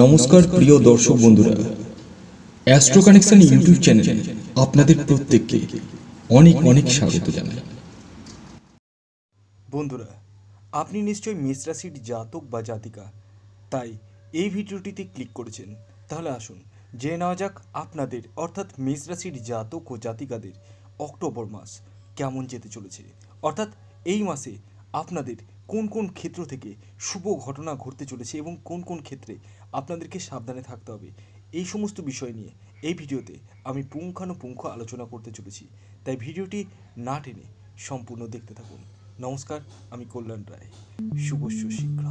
নমস্কার প্রিয় দর্শক বন্ধুরা অ্যাস্ট্রো কানেকশন ইউটিউব চ্যানেলে আপনাদের প্রত্যেককে অনেক অনেক স্বাগত জানাই বন্ধুরা আপনি নিশ্চয়ই মেষরাশির জাতক বা জাতিকা তাই এই ভিডিওটিতে ক্লিক করেছেন তাহলে আসুন জেনে নেওয়া যাক আপনাদের অর্থাৎ মেষরাশির জাতক ও জাতিকাদের অক্টোবর মাস কেমন যেতে চলেছে অর্থাৎ এই মাসে আপনাদের কোন কোন ক্ষেত্র থেকে শুভ ঘটনা ঘটতে চলেছে এবং কোন কোন ক্ষেত্রে আপনাদেরকে সাবধানে থাকতে হবে এই সমস্ত বিষয় নিয়ে এই ভিডিওতে আমি পুঙ্খানুপুঙ্খ আলোচনা করতে চলেছি তাই ভিডিওটি না টেনে সম্পূর্ণ দেখতে থাকুন নমস্কার আমি কল্যাণ রায় শুভস্য শীঘ্র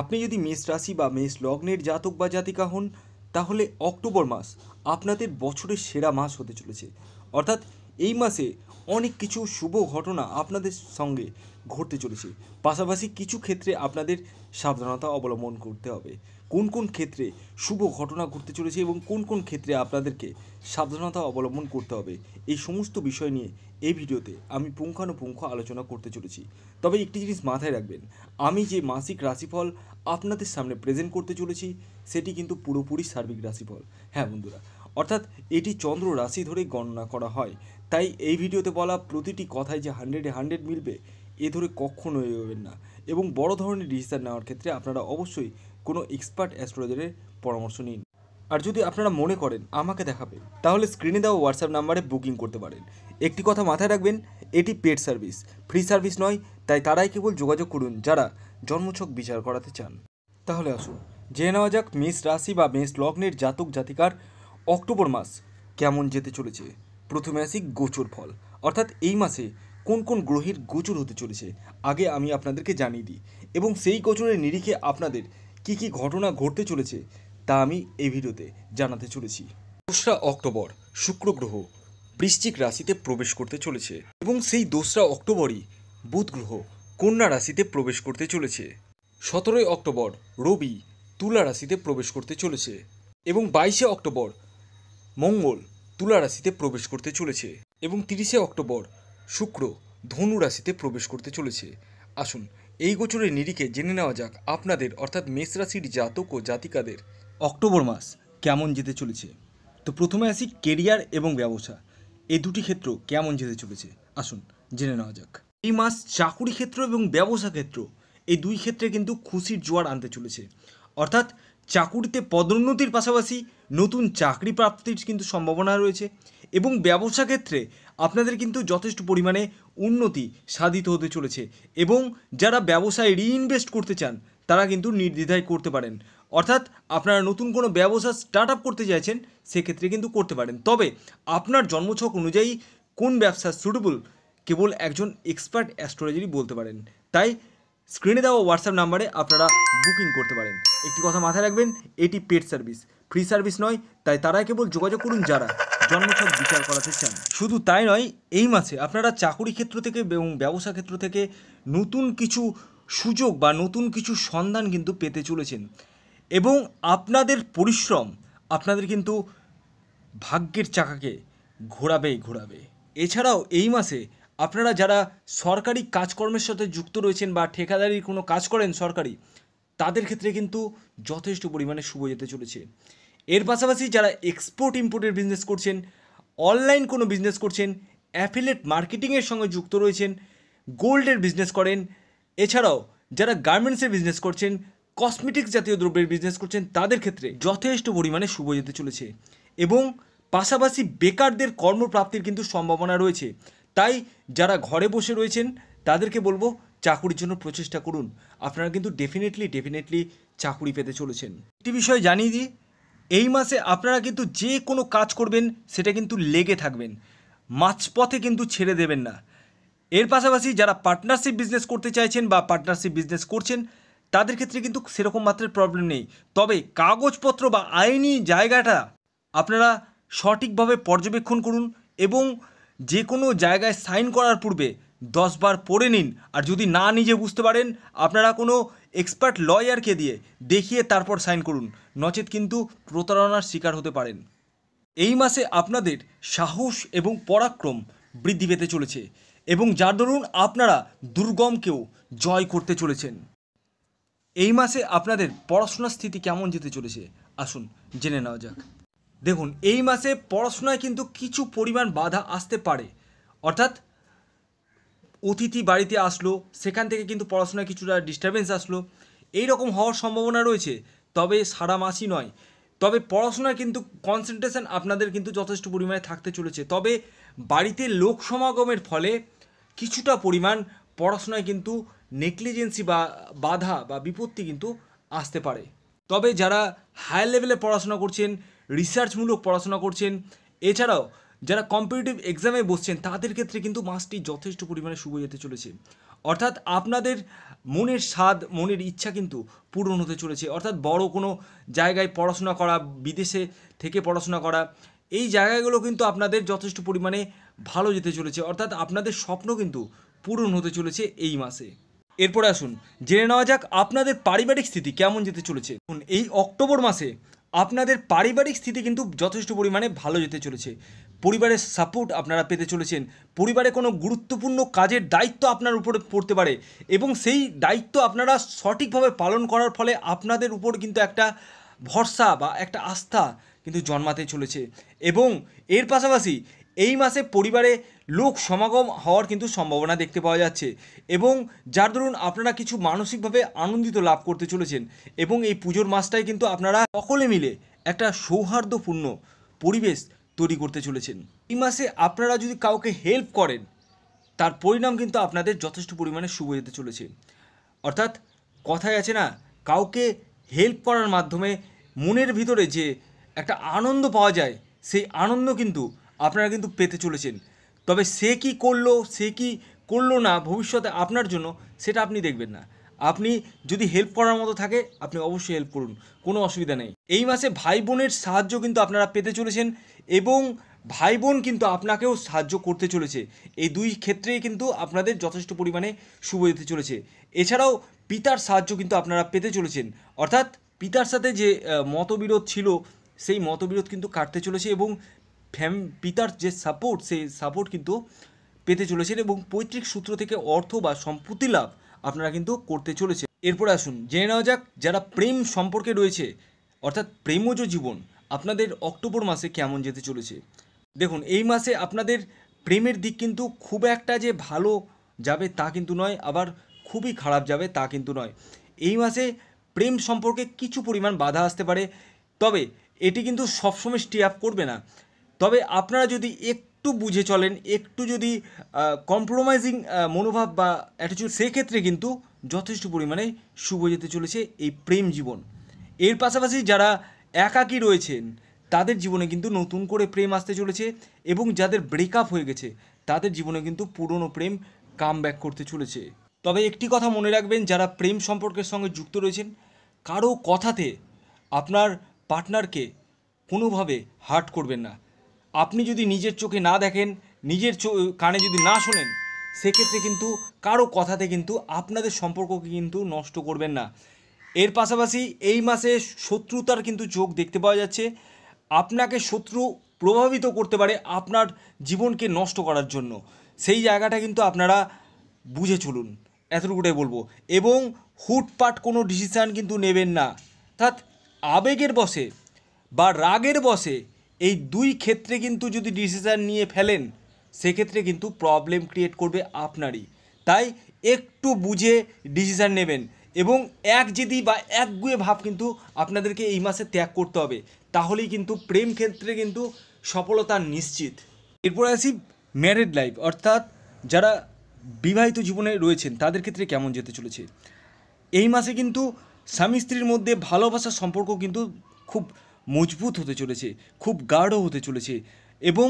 আপনি যদি মেষ রাশি বা মেষ লগ্নের জাতক বা জাতিকা হন তাহলে অক্টোবর মাস আপনাদের বছরের সেরা মাস হতে চলেছে অর্থাৎ এই মাসে অনেক কিছু শুভ ঘটনা আপনাদের সঙ্গে ঘটতে চলেছে পাশাপাশি কিছু ক্ষেত্রে আপনাদের সাবধানতা অবলম্বন করতে হবে কোন কোন ক্ষেত্রে শুভ ঘটনা ঘটতে চলেছে এবং কোন কোন ক্ষেত্রে আপনাদেরকে সাবধানতা অবলম্বন করতে হবে এই সমস্ত বিষয় নিয়ে এই ভিডিওতে আমি পুঙ্খানুপুঙ্খ আলোচনা করতে চলেছি তবে একটি জিনিস মাথায় রাখবেন আমি যে মাসিক রাশিফল আপনাদের সামনে প্রেজেন্ট করতে চলেছি সেটি কিন্তু পুরোপুরি সার্বিক রাশিফল হ্যাঁ বন্ধুরা অর্থাৎ এটি চন্দ্র রাশি ধরে গণনা করা হয় তাই এই ভিডিওতে বলা প্রতিটি কথায় যে হান্ড্রেডে হান্ড্রেড মিলবে এ ধরে হয়ে এগোবেন না এবং বড় ধরনের ডিসিশান নেওয়ার ক্ষেত্রে আপনারা অবশ্যই কোনো এক্সপার্ট অ্যাস্ট্রোলজারের পরামর্শ নিন আর যদি আপনারা মনে করেন আমাকে দেখাবে তাহলে স্ক্রিনে দেওয়া হোয়াটসঅ্যাপ নাম্বারে বুকিং করতে পারেন একটি কথা মাথায় রাখবেন এটি পেড সার্ভিস ফ্রি সার্ভিস নয় তাই তারাই কেবল যোগাযোগ করুন যারা জন্মছক বিচার করাতে চান তাহলে আসুন জেনে নেওয়া যাক মেষ রাশি বা মেষ লগ্নের জাতক জাতিকার অক্টোবর মাস কেমন যেতে চলেছে প্রথমে আসি গোচর ফল অর্থাৎ এই মাসে কোন কোন গ্রহের গোচর হতে চলেছে আগে আমি আপনাদেরকে জানিয়ে দিই এবং সেই গোচরের নিরিখে আপনাদের কি কি ঘটনা ঘটতে চলেছে তা আমি এই ভিডিওতে জানাতে চলেছি দোসরা অক্টোবর শুক্র গ্রহ বৃশ্চিক রাশিতে প্রবেশ করতে চলেছে এবং সেই দোসরা অক্টোবরই বুধ গ্রহ কন্যা রাশিতে প্রবেশ করতে চলেছে সতেরোই অক্টোবর রবি তুলা রাশিতে প্রবেশ করতে চলেছে এবং বাইশে অক্টোবর মঙ্গল তুলা রাশিতে প্রবেশ করতে চলেছে এবং তিরিশে অক্টোবর শুক্র ধনু রাশিতে প্রবেশ করতে চলেছে আসুন এই গোচরের নিরিখে জেনে নেওয়া যাক আপনাদের অর্থাৎ মেষ রাশির জাতক ও জাতিকাদের অক্টোবর মাস কেমন যেতে চলেছে তো প্রথমে আসি কেরিয়ার এবং ব্যবসা এই দুটি ক্ষেত্র কেমন যেতে চলেছে আসুন জেনে নেওয়া যাক এই মাস চাকুরি ক্ষেত্র এবং ব্যবসা ক্ষেত্র এই দুই ক্ষেত্রে কিন্তু খুশির জোয়ার আনতে চলেছে অর্থাৎ চাকুরিতে পদোন্নতির পাশাপাশি নতুন চাকরি প্রাপ্তির কিন্তু সম্ভাবনা রয়েছে এবং ব্যবসা ক্ষেত্রে আপনাদের কিন্তু যথেষ্ট পরিমাণে উন্নতি সাধিত হতে চলেছে এবং যারা ব্যবসায় রিইনভেস্ট করতে চান তারা কিন্তু নির্দ্বিধায় করতে পারেন অর্থাৎ আপনারা নতুন কোনো ব্যবসা স্টার্ট আপ করতে চাইছেন সেক্ষেত্রে কিন্তু করতে পারেন তবে আপনার জন্মছক অনুযায়ী কোন ব্যবসা সুটেবল কেবল একজন এক্সপার্ট অ্যাস্ট্রোলজারই বলতে পারেন তাই স্ক্রিনে দেওয়া হোয়াটসঅ্যাপ নাম্বারে আপনারা বুকিং করতে পারেন একটি কথা মাথায় রাখবেন এটি পেড সার্ভিস ফ্রি সার্ভিস নয় তাই তারাই কেবল যোগাযোগ করুন যারা জন্মসব বিচার করাতে চান শুধু তাই নয় এই মাসে আপনারা চাকুরি ক্ষেত্র থেকে এবং ব্যবসা ক্ষেত্র থেকে নতুন কিছু সুযোগ বা নতুন কিছু সন্ধান কিন্তু পেতে চলেছেন এবং আপনাদের পরিশ্রম আপনাদের কিন্তু ভাগ্যের চাকাকে ঘোরাবে ঘোরাবে এছাড়াও এই মাসে আপনারা যারা সরকারি কাজকর্মের সাথে যুক্ত রয়েছেন বা ঠেকাদারির কোনো কাজ করেন সরকারি তাদের ক্ষেত্রে কিন্তু যথেষ্ট পরিমাণে শুভ যেতে চলেছে এর পাশাপাশি যারা এক্সপোর্ট ইম্পোর্টের বিজনেস করছেন অনলাইন কোনো বিজনেস করছেন অ্যাফিলেট মার্কেটিংয়ের সঙ্গে যুক্ত রয়েছেন গোল্ডের বিজনেস করেন এছাড়াও যারা গার্মেন্টসের বিজনেস করছেন কসমেটিক্স জাতীয় দ্রব্যের বিজনেস করছেন তাদের ক্ষেত্রে যথেষ্ট পরিমাণে শুভ যেতে চলেছে এবং পাশাপাশি বেকারদের কর্মপ্রাপ্তির কিন্তু সম্ভাবনা রয়েছে তাই যারা ঘরে বসে রয়েছেন তাদেরকে বলবো চাকুরির জন্য প্রচেষ্টা করুন আপনারা কিন্তু ডেফিনেটলি ডেফিনেটলি চাকুরি পেতে চলেছেন একটি বিষয় জানিয়ে দিই এই মাসে আপনারা কিন্তু যে কোনো কাজ করবেন সেটা কিন্তু লেগে থাকবেন মাঝপথে কিন্তু ছেড়ে দেবেন না এর পাশাপাশি যারা পার্টনারশিপ বিজনেস করতে চাইছেন বা পার্টনারশিপ বিজনেস করছেন তাদের ক্ষেত্রে কিন্তু সেরকম মাত্রার প্রবলেম নেই তবে কাগজপত্র বা আইনি জায়গাটা আপনারা সঠিকভাবে পর্যবেক্ষণ করুন এবং যে কোনো জায়গায় সাইন করার পূর্বে দশবার পড়ে নিন আর যদি না নিজে বুঝতে পারেন আপনারা কোনো এক্সপার্ট লয়ারকে দিয়ে দেখিয়ে তারপর সাইন করুন নচেত কিন্তু প্রতারণার শিকার হতে পারেন এই মাসে আপনাদের সাহস এবং পরাক্রম বৃদ্ধি পেতে চলেছে এবং যার দরুন আপনারা দুর্গমকেও জয় করতে চলেছেন এই মাসে আপনাদের পড়াশোনার স্থিতি কেমন যেতে চলেছে আসুন জেনে নেওয়া যাক দেখুন এই মাসে পড়াশোনায় কিন্তু কিছু পরিমাণ বাধা আসতে পারে অর্থাৎ অতিথি বাড়িতে আসলো সেখান থেকে কিন্তু পড়াশোনায় কিছুটা ডিস্টারবেন্স আসলো এই রকম হওয়ার সম্ভাবনা রয়েছে তবে সারা মাসই নয় তবে পড়াশোনার কিন্তু কনসেন্ট্রেশন আপনাদের কিন্তু যথেষ্ট পরিমাণে থাকতে চলেছে তবে বাড়িতে লোক সমাগমের ফলে কিছুটা পরিমাণ পড়াশোনায় কিন্তু নেগলিজেন্সি বা বাধা বা বিপত্তি কিন্তু আসতে পারে তবে যারা হায়ার লেভেলে পড়াশোনা করছেন রিসার্চমূলক পড়াশোনা করছেন এছাড়াও যারা কম্পিটিটিভ এক্সামে বসছেন তাদের ক্ষেত্রে কিন্তু মাসটি যথেষ্ট পরিমাণে শুভ যেতে চলেছে অর্থাৎ আপনাদের মনের স্বাদ মনের ইচ্ছা কিন্তু পূরণ হতে চলেছে অর্থাৎ বড় কোনো জায়গায় পড়াশোনা করা বিদেশে থেকে পড়াশোনা করা এই জায়গাগুলো কিন্তু আপনাদের যথেষ্ট পরিমাণে ভালো যেতে চলেছে অর্থাৎ আপনাদের স্বপ্ন কিন্তু পূরণ হতে চলেছে এই মাসে এরপরে আসুন জেনে নেওয়া যাক আপনাদের পারিবারিক স্থিতি কেমন যেতে চলেছে এই অক্টোবর মাসে আপনাদের পারিবারিক স্থিতি কিন্তু যথেষ্ট পরিমাণে ভালো যেতে চলেছে পরিবারের সাপোর্ট আপনারা পেতে চলেছেন পরিবারে কোনো গুরুত্বপূর্ণ কাজের দায়িত্ব আপনার উপরে পড়তে পারে এবং সেই দায়িত্ব আপনারা সঠিকভাবে পালন করার ফলে আপনাদের উপর কিন্তু একটা ভরসা বা একটা আস্থা কিন্তু জন্মাতে চলেছে এবং এর পাশাপাশি এই মাসে পরিবারে লোক সমাগম হওয়ার কিন্তু সম্ভাবনা দেখতে পাওয়া যাচ্ছে এবং যার দরুন আপনারা কিছু মানসিকভাবে আনন্দিত লাভ করতে চলেছেন এবং এই পুজোর মাসটাই কিন্তু আপনারা সকলে মিলে একটা সৌহার্দ্যপূর্ণ পরিবেশ তৈরি করতে চলেছেন এই মাসে আপনারা যদি কাউকে হেল্প করেন তার পরিণাম কিন্তু আপনাদের যথেষ্ট পরিমাণে শুভ যেতে চলেছে অর্থাৎ কথায় আছে না কাউকে হেল্প করার মাধ্যমে মনের ভিতরে যে একটা আনন্দ পাওয়া যায় সেই আনন্দ কিন্তু আপনারা কিন্তু পেতে চলেছেন তবে সে কি করলো সে কি করলো না ভবিষ্যতে আপনার জন্য সেটা আপনি দেখবেন না আপনি যদি হেল্প করার মতো থাকে আপনি অবশ্যই হেল্প করুন কোনো অসুবিধা নেই এই মাসে ভাই বোনের সাহায্য কিন্তু আপনারা পেতে চলেছেন এবং ভাই বোন কিন্তু আপনাকেও সাহায্য করতে চলেছে এই দুই ক্ষেত্রেই কিন্তু আপনাদের যথেষ্ট পরিমাণে শুভ যেতে চলেছে এছাড়াও পিতার সাহায্য কিন্তু আপনারা পেতে চলেছেন অর্থাৎ পিতার সাথে যে মতবিরোধ ছিল সেই মতবিরোধ কিন্তু কাটতে চলেছে এবং ফ্যাম পিতার যে সাপোর্ট সেই সাপোর্ট কিন্তু পেতে চলেছেন এবং পৈতৃক সূত্র থেকে অর্থ বা সম্পত্তি লাভ আপনারা কিন্তু করতে চলেছে এরপরে আসুন জেনে নেওয়া যাক যারা প্রেম সম্পর্কে রয়েছে অর্থাৎ প্রেমজ জীবন আপনাদের অক্টোবর মাসে কেমন যেতে চলেছে দেখুন এই মাসে আপনাদের প্রেমের দিক কিন্তু খুব একটা যে ভালো যাবে তা কিন্তু নয় আবার খুবই খারাপ যাবে তা কিন্তু নয় এই মাসে প্রেম সম্পর্কে কিছু পরিমাণ বাধা আসতে পারে তবে এটি কিন্তু সবসময় স্টে আপ করবে না তবে আপনারা যদি এক একটু বুঝে চলেন একটু যদি কম্প্রোমাইজিং মনোভাব বা অ্যাটিচিউড সেক্ষেত্রে কিন্তু যথেষ্ট পরিমাণে শুভ যেতে চলেছে এই প্রেম জীবন এর পাশাপাশি যারা একাকী রয়েছেন তাদের জীবনে কিন্তু নতুন করে প্রেম আসতে চলেছে এবং যাদের ব্রেকআপ হয়ে গেছে তাদের জীবনে কিন্তু পুরনো প্রেম কাম ব্যাক করতে চলেছে তবে একটি কথা মনে রাখবেন যারা প্রেম সম্পর্কের সঙ্গে যুক্ত রয়েছেন কারো কথাতে আপনার পার্টনারকে কোনোভাবে হার্ট করবেন না আপনি যদি নিজের চোখে না দেখেন নিজের কানে যদি না শোনেন সেক্ষেত্রে কিন্তু কারো কথাতে কিন্তু আপনাদের সম্পর্ককে কিন্তু নষ্ট করবেন না এর পাশাপাশি এই মাসে শত্রুতার কিন্তু চোখ দেখতে পাওয়া যাচ্ছে আপনাকে শত্রু প্রভাবিত করতে পারে আপনার জীবনকে নষ্ট করার জন্য সেই জায়গাটা কিন্তু আপনারা বুঝে চলুন এতটুকুটাই বলবো এবং হুটপাট কোনো ডিসিশান কিন্তু নেবেন না অর্থাৎ আবেগের বসে বা রাগের বসে এই দুই ক্ষেত্রে কিন্তু যদি ডিসিশান নিয়ে ফেলেন সেক্ষেত্রে কিন্তু প্রবলেম ক্রিয়েট করবে আপনারই তাই একটু বুঝে ডিসিশান নেবেন এবং এক যদি বা গুয়ে ভাব কিন্তু আপনাদেরকে এই মাসে ত্যাগ করতে হবে তাহলেই কিন্তু প্রেম ক্ষেত্রে কিন্তু সফলতা নিশ্চিত এরপরে আসি ম্যারেড লাইফ অর্থাৎ যারা বিবাহিত জীবনে রয়েছেন তাদের ক্ষেত্রে কেমন যেতে চলেছে এই মাসে কিন্তু স্বামী স্ত্রীর মধ্যে ভালোবাসার সম্পর্ক কিন্তু খুব মজবুত হতে চলেছে খুব গাঢ় হতে চলেছে এবং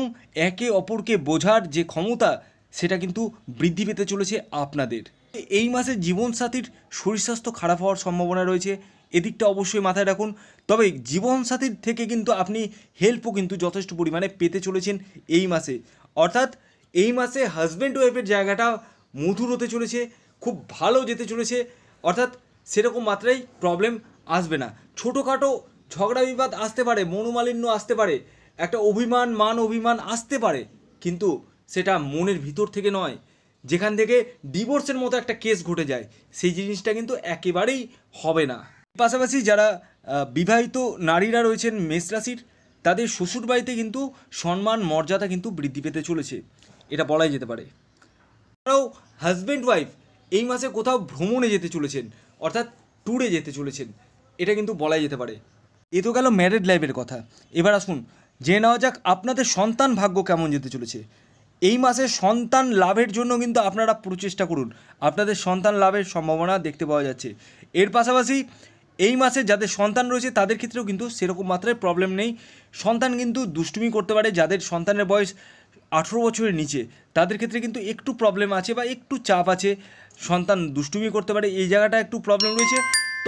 একে অপরকে বোঝার যে ক্ষমতা সেটা কিন্তু বৃদ্ধি পেতে চলেছে আপনাদের এই মাসে জীবনসাথীর শরীর স্বাস্থ্য খারাপ হওয়ার সম্ভাবনা রয়েছে এদিকটা অবশ্যই মাথায় রাখুন তবে জীবনসাথীর থেকে কিন্তু আপনি হেল্পও কিন্তু যথেষ্ট পরিমাণে পেতে চলেছেন এই মাসে অর্থাৎ এই মাসে হাজব্যান্ড ওয়াইফের জায়গাটা মধুর হতে চলেছে খুব ভালো যেতে চলেছে অর্থাৎ সেরকম মাত্রায় প্রবলেম আসবে না ছোটোখাটো ঝগড়া বিবাদ আসতে পারে মনোমালিন্য আসতে পারে একটা অভিমান মান অভিমান আসতে পারে কিন্তু সেটা মনের ভিতর থেকে নয় যেখান থেকে ডিভোর্সের মতো একটা কেস ঘটে যায় সেই জিনিসটা কিন্তু একেবারেই হবে না পাশাপাশি যারা বিবাহিত নারীরা রয়েছেন মেষরাশির তাদের তাদের শ্বশুরবাড়িতে কিন্তু সম্মান মর্যাদা কিন্তু বৃদ্ধি পেতে চলেছে এটা বলাই যেতে পারে তারাও হাজব্যান্ড ওয়াইফ এই মাসে কোথাও ভ্রমণে যেতে চলেছেন অর্থাৎ ট্যুরে যেতে চলেছেন এটা কিন্তু বলাই যেতে পারে এ তো গেল ম্যারেড লাইফের কথা এবার আসুন জেনে নেওয়া যাক আপনাদের সন্তান ভাগ্য কেমন যেতে চলেছে এই মাসে সন্তান লাভের জন্য কিন্তু আপনারা প্রচেষ্টা করুন আপনাদের সন্তান লাভের সম্ভাবনা দেখতে পাওয়া যাচ্ছে এর পাশাপাশি এই মাসে যাদের সন্তান রয়েছে তাদের ক্ষেত্রেও কিন্তু সেরকম মাত্রায় প্রবলেম নেই সন্তান কিন্তু দুষ্টুমি করতে পারে যাদের সন্তানের বয়স আঠেরো বছরের নিচে তাদের ক্ষেত্রে কিন্তু একটু প্রবলেম আছে বা একটু চাপ আছে সন্তান দুষ্টুমি করতে পারে এই জায়গাটা একটু প্রবলেম রয়েছে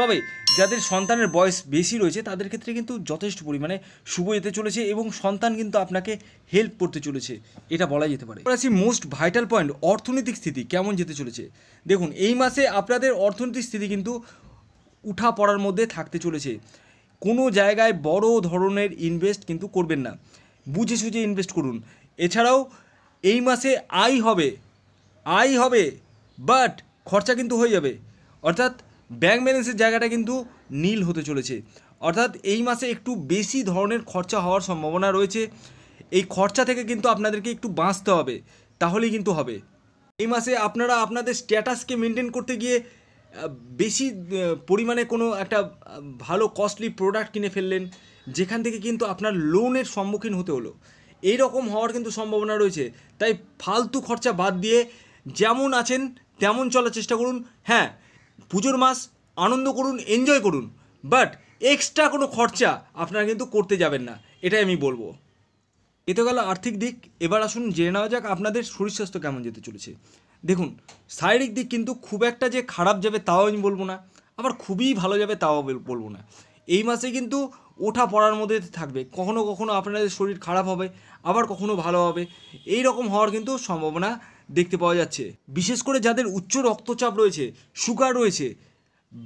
তবে যাদের সন্তানের বয়স বেশি রয়েছে তাদের ক্ষেত্রে কিন্তু যথেষ্ট পরিমাণে শুভ যেতে চলেছে এবং সন্তান কিন্তু আপনাকে হেল্প করতে চলেছে এটা বলা যেতে পারে আছি আসি মোস্ট ভাইটাল পয়েন্ট অর্থনৈতিক স্থিতি কেমন যেতে চলেছে দেখুন এই মাসে আপনাদের অর্থনৈতিক স্থিতি কিন্তু উঠা পড়ার মধ্যে থাকতে চলেছে কোনো জায়গায় বড় ধরনের ইনভেস্ট কিন্তু করবেন না বুঝে সুঝে ইনভেস্ট করুন এছাড়াও এই মাসে আয় হবে আয় হবে বাট খরচা কিন্তু হয়ে যাবে অর্থাৎ ব্যাংক ব্যালেন্সের জায়গাটা কিন্তু নীল হতে চলেছে অর্থাৎ এই মাসে একটু বেশি ধরনের খরচা হওয়ার সম্ভাবনা রয়েছে এই খরচা থেকে কিন্তু আপনাদেরকে একটু বাঁচতে হবে তাহলেই কিন্তু হবে এই মাসে আপনারা আপনাদের স্ট্যাটাসকে মেনটেন করতে গিয়ে বেশি পরিমাণে কোনো একটা ভালো কস্টলি প্রোডাক্ট কিনে ফেললেন যেখান থেকে কিন্তু আপনার লোনের সম্মুখীন হতে হলো এই রকম হওয়ার কিন্তু সম্ভাবনা রয়েছে তাই ফালতু খরচা বাদ দিয়ে যেমন আছেন তেমন চলার চেষ্টা করুন হ্যাঁ পুজোর মাস আনন্দ করুন এনজয় করুন বাট এক্সট্রা কোনো খরচা আপনারা কিন্তু করতে যাবেন না এটাই আমি বলবো এতে গেল আর্থিক দিক এবার আসুন জেনে নেওয়া যাক আপনাদের শরীর স্বাস্থ্য কেমন যেতে চলেছে দেখুন শারীরিক দিক কিন্তু খুব একটা যে খারাপ যাবে তাও আমি বলবো না আবার খুবই ভালো যাবে তাও বলবো না এই মাসে কিন্তু ওঠা পড়ার মধ্যে থাকবে কখনো কখনো আপনাদের শরীর খারাপ হবে আবার কখনো ভালো হবে এই রকম হওয়ার কিন্তু সম্ভাবনা দেখতে পাওয়া যাচ্ছে বিশেষ করে যাদের উচ্চ রক্তচাপ রয়েছে সুগার রয়েছে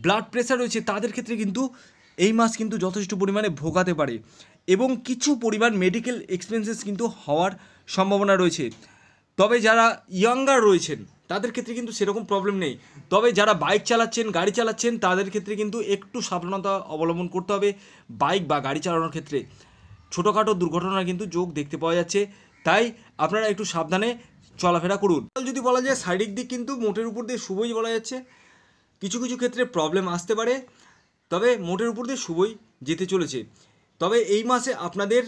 ব্লাড প্রেশার রয়েছে তাদের ক্ষেত্রে কিন্তু এই মাস কিন্তু যথেষ্ট পরিমাণে ভোগাতে পারে এবং কিছু পরিমাণ মেডিকেল এক্সপেন্সেস কিন্তু হওয়ার সম্ভাবনা রয়েছে তবে যারা ইয়াঙ্গার রয়েছেন তাদের ক্ষেত্রে কিন্তু সেরকম প্রবলেম নেই তবে যারা বাইক চালাচ্ছেন গাড়ি চালাচ্ছেন তাদের ক্ষেত্রে কিন্তু একটু সাবধানতা অবলম্বন করতে হবে বাইক বা গাড়ি চালানোর ক্ষেত্রে ছোটোখাটো দুর্ঘটনার কিন্তু যোগ দেখতে পাওয়া যাচ্ছে তাই আপনারা একটু সাবধানে চলাফেরা করুন যদি বলা যায় শারীরিক দিক কিন্তু মোটের উপর দিয়ে শুভই বলা যাচ্ছে কিছু কিছু ক্ষেত্রে প্রবলেম আসতে পারে তবে মোটের উপর দিয়ে শুভই যেতে চলেছে তবে এই মাসে আপনাদের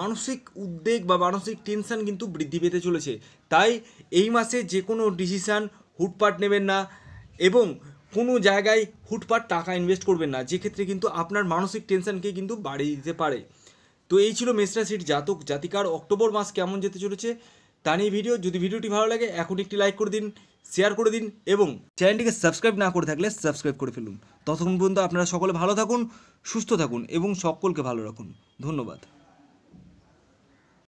মানসিক উদ্বেগ বা মানসিক টেনশান কিন্তু বৃদ্ধি পেতে চলেছে তাই এই মাসে যে কোনো ডিসিশান হুটপাট নেবেন না এবং কোনো জায়গায় হুটপাট টাকা ইনভেস্ট করবেন না যেক্ষেত্রে কিন্তু আপনার মানসিক টেনশানকে কিন্তু বাড়িয়ে দিতে পারে তো এই ছিল মেসরা সিট জাতক জাতিকার অক্টোবর মাস কেমন যেতে চলেছে তা নিয়ে ভিডিও যদি ভিডিওটি ভালো লাগে এখন একটি লাইক করে দিন শেয়ার করে দিন এবং চ্যানেলটিকে সাবস্ক্রাইব না করে থাকলে সাবস্ক্রাইব করে ফেলুন ততক্ষণ পর্যন্ত আপনারা সকলে ভালো থাকুন সুস্থ থাকুন এবং সকলকে ভালো রাখুন ধন্যবাদ